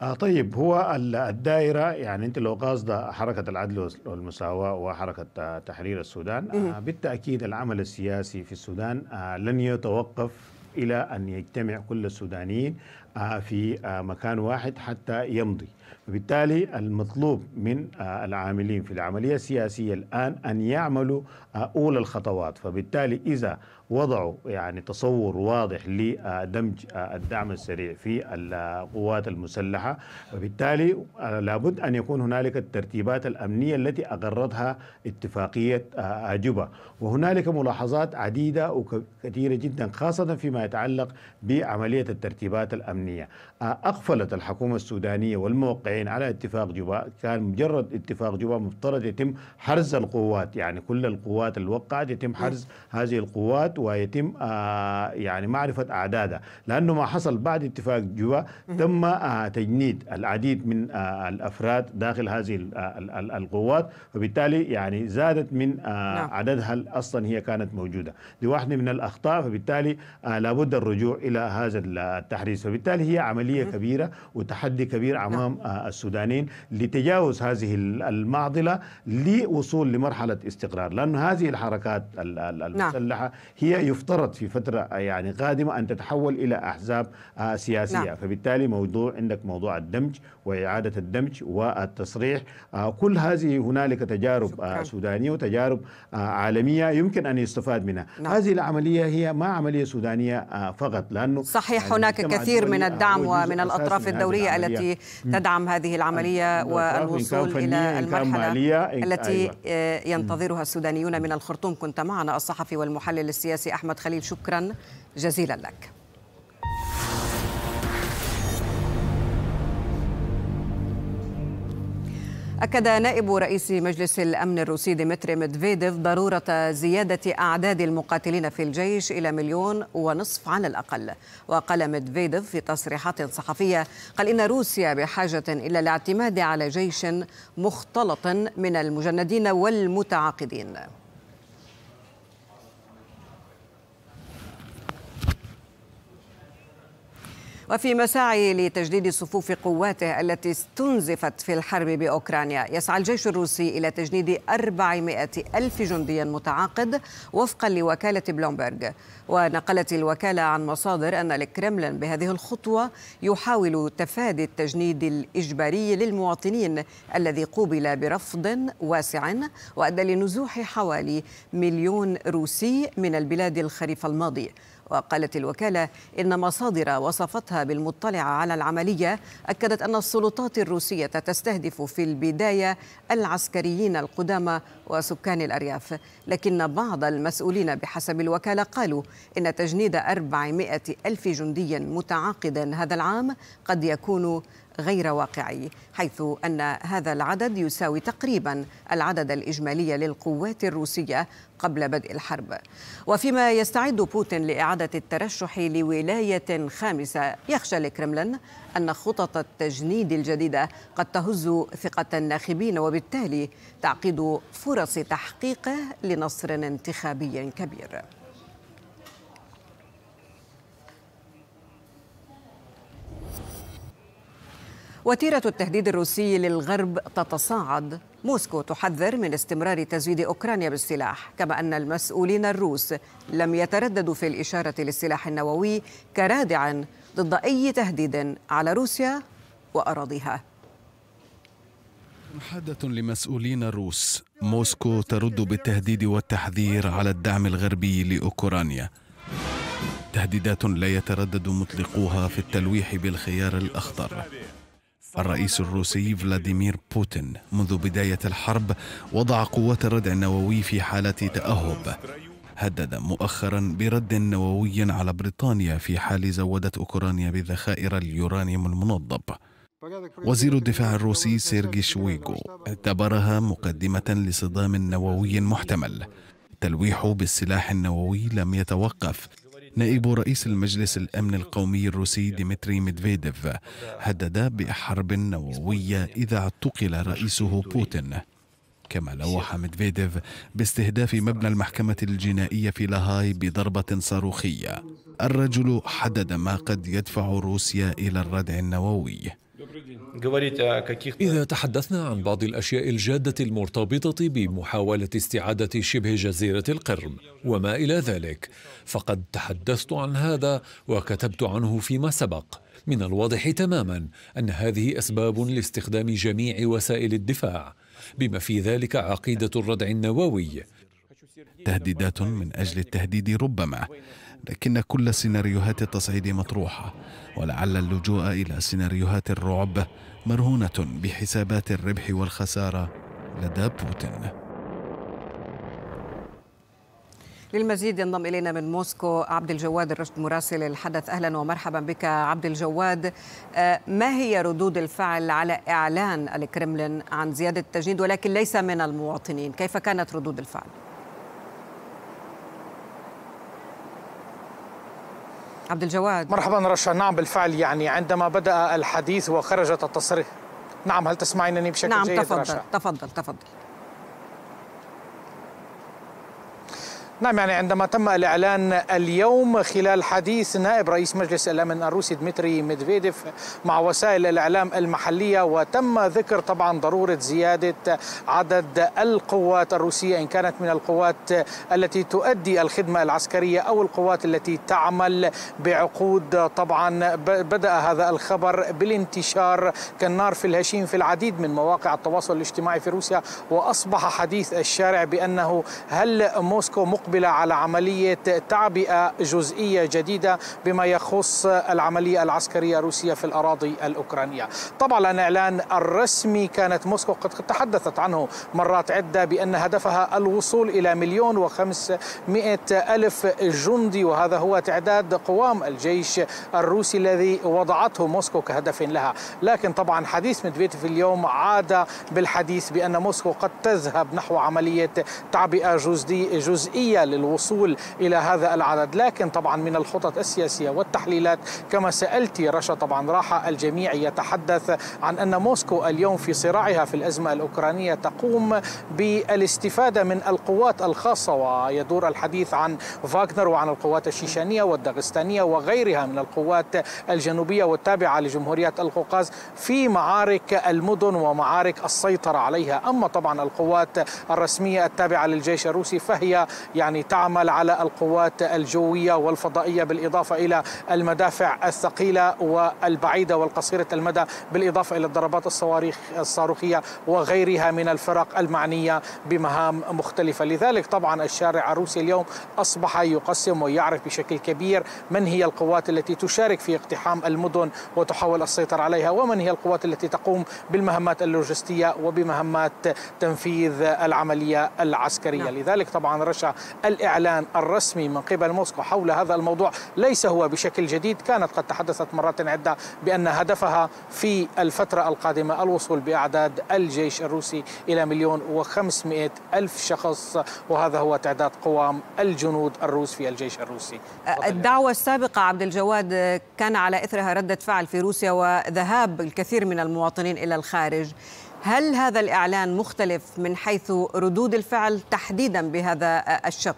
آه طيب هو الدائرة يعني أنت لو قاصدة حركة العدل والمساواة وحركة تحرير السودان آه بالتأكيد العمل السياسي في السودان آه لن يتوقف إلى أن يجتمع كل السودانيين آه، في آه، مكان واحد حتى يمضي وبالتالي المطلوب من آه، العاملين في العملية السياسية الآن أن يعملوا آه، أولى الخطوات فبالتالي إذا وضعوا يعني تصور واضح لدمج آه، الدعم السريع في القوات المسلحة وبالتالي لابد أن يكون هنالك الترتيبات الأمنية التي أقرتها اتفاقية أجوبة وهنالك ملاحظات عديدة وكثيرة جدا خاصة فيما يتعلق بعملية الترتيبات الأمنية أقفلت الحكومة السودانية والموقع موقعين على اتفاق جوبا كان مجرد اتفاق جوبا مفترض يتم حرز القوات يعني كل القوات اللي وقعت يتم حرز هذه القوات ويتم آه يعني معرفة أعدادها لأنه ما حصل بعد اتفاق جوبا تم آه تجنيد العديد من آه الأفراد داخل هذه آه، القوات فبالتالي يعني زادت من آه، نعم. عددها أصلا هي كانت موجودة دي واحدة من الأخطاء فبالتالي آه، لابد الرجوع إلى هذا التحريز فبالتالي هي عملية كبيرة وتحدي كبير نعم. أمام السودانيين لتجاوز هذه المعضلة لوصول لمرحلة استقرار لأن هذه الحركات نعم. المسلحة هي يفترض في فترة يعني قادمة أن تتحول إلى أحزاب آه، سياسية نعم. فبالتالي موضوع عندك موضوع الدمج وإعادة الدمج والتصريح آه، كل هذه هنالك تجارب آه، سودانية وتجارب عالمية يمكن أن يستفاد منها نعم. هذه العملية هي ما عملية سودانية فقط لأنه صحيح يعني هناك كثير من الدعم ومن الأطراف الدولية التي تدعم تدعم هذه العملية والوصول إلى المرحلة التي أيوة. آه، ينتظرها السودانيون من الخرطوم كنت معنا الصحفي والمحلل السياسي أحمد خليل شكرا جزيلا لك أكد نائب رئيس مجلس الأمن الروسي ديمتري ميدفيديف ضرورة زيادة أعداد المقاتلين في الجيش إلى مليون ونصف على الأقل وقال ميدفيديف في تصريحات صحفية قال إن روسيا بحاجة إلى الاعتماد على جيش مختلط من المجندين والمتعاقدين وفي مساعي لتجديد صفوف قواته التي استنزفت في الحرب بأوكرانيا يسعى الجيش الروسي إلى تجنيد 400 ألف جندي متعاقد وفقا لوكالة بلومبرغ ونقلت الوكالة عن مصادر أن الكرملين بهذه الخطوة يحاول تفادي التجنيد الإجباري للمواطنين الذي قوبل برفض واسع وأدى لنزوح حوالي مليون روسي من البلاد الخريف الماضي وقالت الوكالة إن مصادر وصفتها بالمطلعة على العملية أكدت أن السلطات الروسية تستهدف في البداية العسكريين القدامى وسكان الأرياف لكن بعض المسؤولين بحسب الوكالة قالوا إن تجنيد 400 ألف جندي متعاقد هذا العام قد يكون غير واقعي حيث أن هذا العدد يساوي تقريبا العدد الإجمالي للقوات الروسية قبل بدء الحرب وفيما يستعد بوتين لإعادة الترشح لولاية خامسة يخشى الكرملين أن خطط التجنيد الجديدة قد تهز ثقة الناخبين وبالتالي تعقيد فرص تحقيقه لنصر انتخابي كبير وتيرة التهديد الروسي للغرب تتصاعد موسكو تحذر من استمرار تزويد أوكرانيا بالسلاح كما أن المسؤولين الروس لم يترددوا في الإشارة للسلاح النووي كرادع ضد أي تهديد على روسيا وأراضيها محادة لمسؤولين الروس موسكو ترد بالتهديد والتحذير على الدعم الغربي لأوكرانيا تهديدات لا يتردد مطلقوها في التلويح بالخيار الأخضر الرئيس الروسي فلاديمير بوتين منذ بداية الحرب وضع قوات الردع النووي في حالة تأهب هدد مؤخرا برد نووي على بريطانيا في حال زودت أوكرانيا بذخائر اليورانيوم المنضب وزير الدفاع الروسي سيرجي شويغو اعتبرها مقدمة لصدام نووي محتمل التلويح بالسلاح النووي لم يتوقف نائب رئيس المجلس الأمن القومي الروسي ديمتري ميدفيديف هدد بحرب نووية إذا اعتقل رئيسه بوتين كما لوح ميدفيديف باستهداف مبنى المحكمة الجنائية في لاهاي بضربة صاروخية الرجل حدد ما قد يدفع روسيا إلى الردع النووي إذا تحدثنا عن بعض الأشياء الجادة المرتبطة بمحاولة استعادة شبه جزيرة القرم وما إلى ذلك فقد تحدثت عن هذا وكتبت عنه فيما سبق من الواضح تماما أن هذه أسباب لاستخدام جميع وسائل الدفاع بما في ذلك عقيدة الردع النووي تهديدات من أجل التهديد ربما لكن كل سيناريوهات التصعيد مطروحة ولعل اللجوء إلى سيناريوهات الرعب مرهونة بحسابات الربح والخسارة لدى بوتين للمزيد ينضم الينا من موسكو عبد الجواد الرشد مراسل الحدث اهلا ومرحبا بك عبد الجواد آه، ما هي ردود الفعل على اعلان الكرملين عن زياده التجنيد ولكن ليس من المواطنين كيف كانت ردود الفعل عبد الجواد مرحبا رشا نعم بالفعل يعني عندما بدا الحديث وخرجت التصريح نعم هل تسمعينني بشكل نعم جيد تفضل رشا؟ تفضل تفضل نعم يعني عندما تم الإعلان اليوم خلال حديث نائب رئيس مجلس الأمن الروسي ديمتري ميدفيديف مع وسائل الإعلام المحلية وتم ذكر طبعا ضرورة زيادة عدد القوات الروسية إن كانت من القوات التي تؤدي الخدمة العسكرية أو القوات التي تعمل بعقود طبعا بدأ هذا الخبر بالانتشار كالنار في الهشيم في العديد من مواقع التواصل الاجتماعي في روسيا وأصبح حديث الشارع بأنه هل موسكو مقبلة على عملية تعبئة جزئية جديدة بما يخص العملية العسكرية الروسية في الأراضي الأوكرانية طبعا الإعلان الرسمي كانت موسكو قد تحدثت عنه مرات عدة بأن هدفها الوصول إلى مليون وخمسمائة ألف جندي وهذا هو تعداد قوام الجيش الروسي الذي وضعته موسكو كهدف لها لكن طبعا حديث مدفيديف اليوم عاد بالحديث بأن موسكو قد تذهب نحو عملية تعبئة جزئية الحقيقية للوصول إلى هذا العدد لكن طبعا من الخطط السياسية والتحليلات كما سألت رشا طبعا راح الجميع يتحدث عن أن موسكو اليوم في صراعها في الأزمة الأوكرانية تقوم بالاستفادة من القوات الخاصة ويدور الحديث عن فاغنر وعن القوات الشيشانية والداغستانية وغيرها من القوات الجنوبية والتابعة لجمهورية القوقاز في معارك المدن ومعارك السيطرة عليها أما طبعا القوات الرسمية التابعة للجيش الروسي فهي يعني يعني تعمل على القوات الجوية والفضائية بالإضافة إلى المدافع الثقيلة والبعيدة والقصيرة المدى بالإضافة إلى الضربات الصواريخ الصاروخية وغيرها من الفرق المعنية بمهام مختلفة لذلك طبعا الشارع الروسي اليوم أصبح يقسم ويعرف بشكل كبير من هي القوات التي تشارك في اقتحام المدن وتحاول السيطرة عليها ومن هي القوات التي تقوم بالمهمات اللوجستية وبمهمات تنفيذ العملية العسكرية نعم. لذلك طبعا رشا الإعلان الرسمي من قبل موسكو حول هذا الموضوع ليس هو بشكل جديد كانت قد تحدثت مرات عدة بأن هدفها في الفترة القادمة الوصول بأعداد الجيش الروسي إلى مليون وخمسمائة ألف شخص وهذا هو تعداد قوام الجنود الروس في الجيش الروسي الدعوة السابقة عبد الجواد كان على إثرها ردة فعل في روسيا وذهاب الكثير من المواطنين إلى الخارج هل هذا الإعلان مختلف من حيث ردود الفعل تحديدا بهذا الشق؟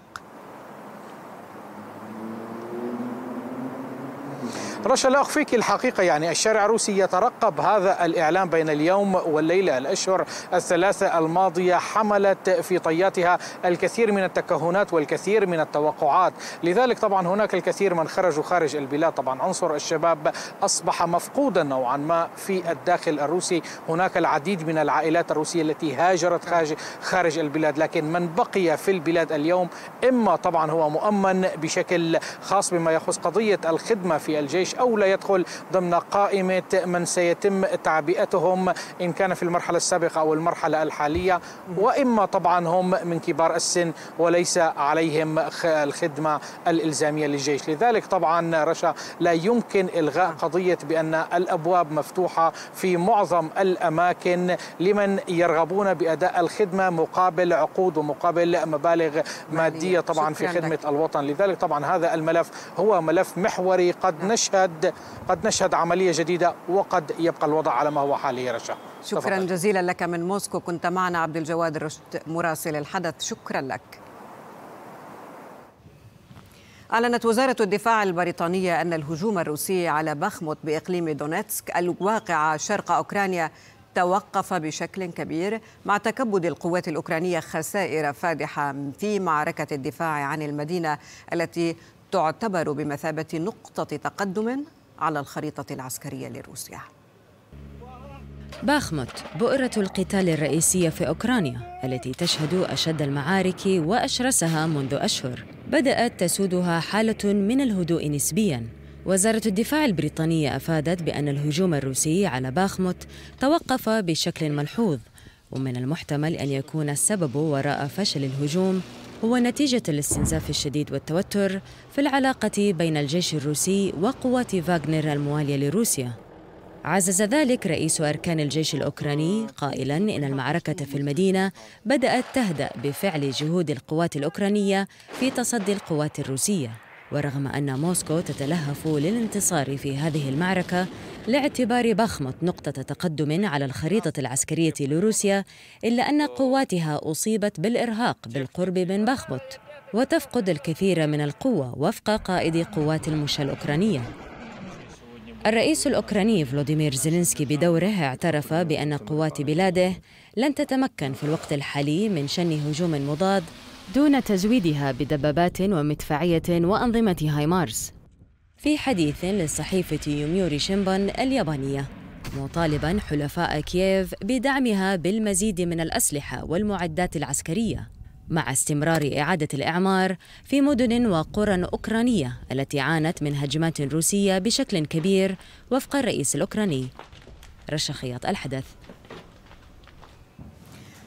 رشا لا أخفيك الحقيقة يعني الشارع الروسي يترقب هذا الاعلان بين اليوم والليلة الأشهر الثلاثة الماضية حملت في طياتها الكثير من التكهنات والكثير من التوقعات لذلك طبعا هناك الكثير من خرجوا خارج البلاد طبعا عنصر الشباب أصبح مفقودا نوعا ما في الداخل الروسي هناك العديد من العائلات الروسية التي هاجرت خارج البلاد لكن من بقي في البلاد اليوم إما طبعا هو مؤمن بشكل خاص بما يخص قضية الخدمة في الجيش أو لا يدخل ضمن قائمة من سيتم تعبئتهم إن كان في المرحلة السابقة أو المرحلة الحالية وإما طبعا هم من كبار السن وليس عليهم الخدمة الإلزامية للجيش لذلك طبعا رشا لا يمكن إلغاء قضية بأن الأبواب مفتوحة في معظم الأماكن لمن يرغبون بأداء الخدمة مقابل عقود ومقابل مبالغ مادية طبعا في خدمة الوطن لذلك طبعا هذا الملف هو ملف محوري قد نعم. نشهد قد قد نشهد عملية جديدة وقد يبقى الوضع على ما هو حاله رشا شكرا تفضل. جزيلا لك من موسكو كنت معنا عبد الجواد رشد مراسل الحدث شكرا لك أعلنت وزارة الدفاع البريطانية أن الهجوم الروسي على بخموت بإقليم دونيتسك الواقع شرق أوكرانيا توقف بشكل كبير مع تكبد القوات الأوكرانية خسائر فادحة في معركة الدفاع عن المدينة التي تعتبر بمثابة نقطة تقدم على الخريطة العسكرية لروسيا باخمت بؤرة القتال الرئيسية في أوكرانيا التي تشهد أشد المعارك وأشرسها منذ أشهر بدأت تسودها حالة من الهدوء نسبياً وزارة الدفاع البريطانية أفادت بأن الهجوم الروسي على باخموت توقف بشكل ملحوظ ومن المحتمل أن يكون السبب وراء فشل الهجوم هو نتيجة الاستنزاف الشديد والتوتر في العلاقة بين الجيش الروسي وقوات فاغنر الموالية لروسيا عزز ذلك رئيس أركان الجيش الأوكراني قائلاً إن المعركة في المدينة بدأت تهدأ بفعل جهود القوات الأوكرانية في تصدي القوات الروسية ورغم أن موسكو تتلهف للانتصار في هذه المعركة لاعتبار ضخمة نقطة تقدم على الخريطة العسكرية لروسيا إلا أن قواتها أصيبت بالإرهاق بالقرب من بخمت وتفقد الكثير من القوة وفق قائد قوات المشاة الأوكرانية الرئيس الأوكراني فلوديمير زيلينسكي بدوره اعترف بأن قوات بلاده لن تتمكن في الوقت الحالي من شن هجوم مضاد دون تزويدها بدبابات ومدفعية وأنظمة هايمارس في حديث للصحيفة يوميوري شيمبون اليابانية مطالبا حلفاء كييف بدعمها بالمزيد من الأسلحة والمعدات العسكرية مع استمرار إعادة الإعمار في مدن وقرى أوكرانية التي عانت من هجمات روسية بشكل كبير وفق الرئيس الأوكراني رشا خياط الحدث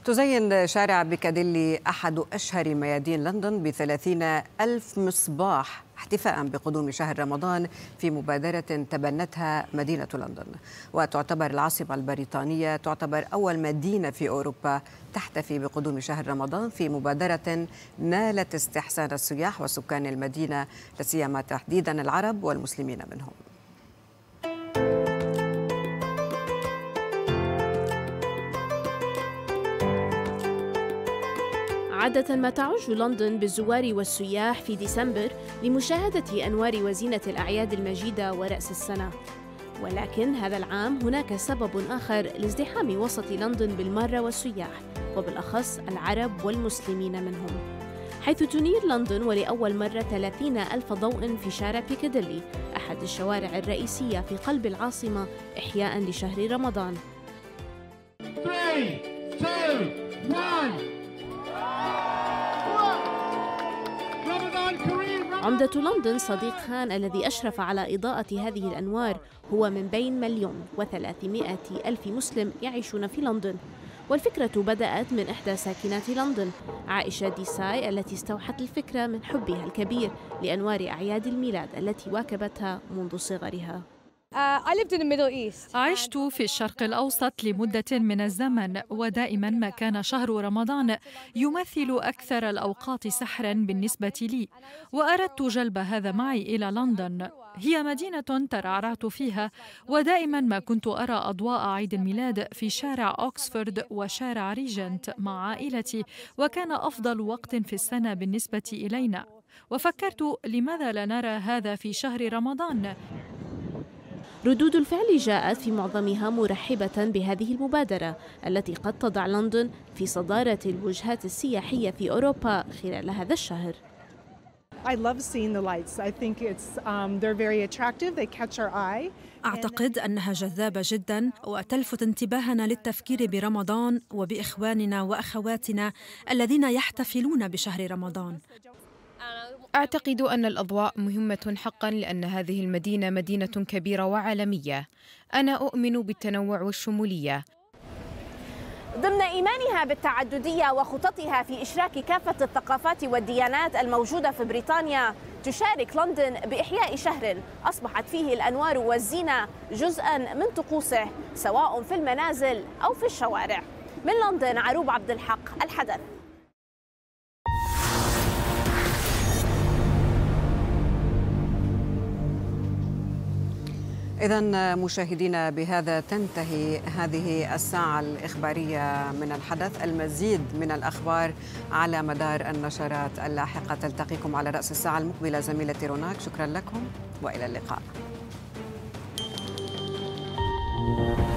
تزين شارع بيكاديلي أحد أشهر ميادين لندن بثلاثين ألف مصباح احتفاء بقدوم شهر رمضان في مبادرة تبنتها مدينة لندن وتعتبر العاصمة البريطانية تعتبر أول مدينة في أوروبا تحتفي بقدوم شهر رمضان في مبادرة نالت استحسان السياح وسكان المدينة لاسيما تحديدا العرب والمسلمين منهم عادة ما تعج لندن بالزوار والسياح في ديسمبر لمشاهدة أنوار وزينة الأعياد المجيدة ورأس السنة ولكن هذا العام هناك سبب آخر لازدحام وسط لندن بالمارة والسياح وبالأخص العرب والمسلمين منهم حيث تنير لندن ولأول مرة 30 ألف ضوء في شارع بيكاديلي أحد الشوارع الرئيسية في قلب العاصمة إحياء لشهر رمضان 3, 2, 1 عمدة لندن صديق خان الذي أشرف على إضاءة هذه الأنوار هو من بين مليون وثلاثمائة ألف مسلم يعيشون في لندن والفكرة بدأت من إحدى ساكنات لندن عائشة ديساي التي استوحت الفكرة من حبها الكبير لأنوار أعياد الميلاد التي واكبتها منذ صغرها Uh, عشت في الشرق الأوسط لمدة من الزمن ودائما ما كان شهر رمضان يمثل أكثر الأوقات سحرا بالنسبة لي وأردت جلب هذا معي إلى لندن هي مدينة ترعرعت فيها ودائما ما كنت أرى أضواء عيد الميلاد في شارع أوكسفورد وشارع ريجنت مع عائلتي وكان أفضل وقت في السنة بالنسبة إلينا وفكرت لماذا لا نرى هذا في شهر رمضان ردود الفعل جاءت في معظمها مرحبة بهذه المبادرة التي قد تضع لندن في صدارة الوجهات السياحية في أوروبا خلال هذا الشهر um, أعتقد أنها جذابة جدا وتلفت انتباهنا للتفكير برمضان وبإخواننا وأخواتنا الذين يحتفلون بشهر رمضان أعتقد أن الأضواء مهمة حقا لأن هذه المدينة مدينة كبيرة وعالمية أنا أؤمن بالتنوع والشمولية ضمن إيمانها بالتعددية وخططها في إشراك كافة الثقافات والديانات الموجودة في بريطانيا تشارك لندن بإحياء شهر أصبحت فيه الأنوار والزينة جزءا من طقوسه سواء في المنازل أو في الشوارع من لندن عروب عبد الحق الحدث إذا مشاهدينا بهذا تنتهي هذه الساعة الإخبارية من الحدث المزيد من الأخبار على مدار النشرات اللاحقة تلتقيكم على رأس الساعة المقبلة زميلتي روناك شكرا لكم وإلى اللقاء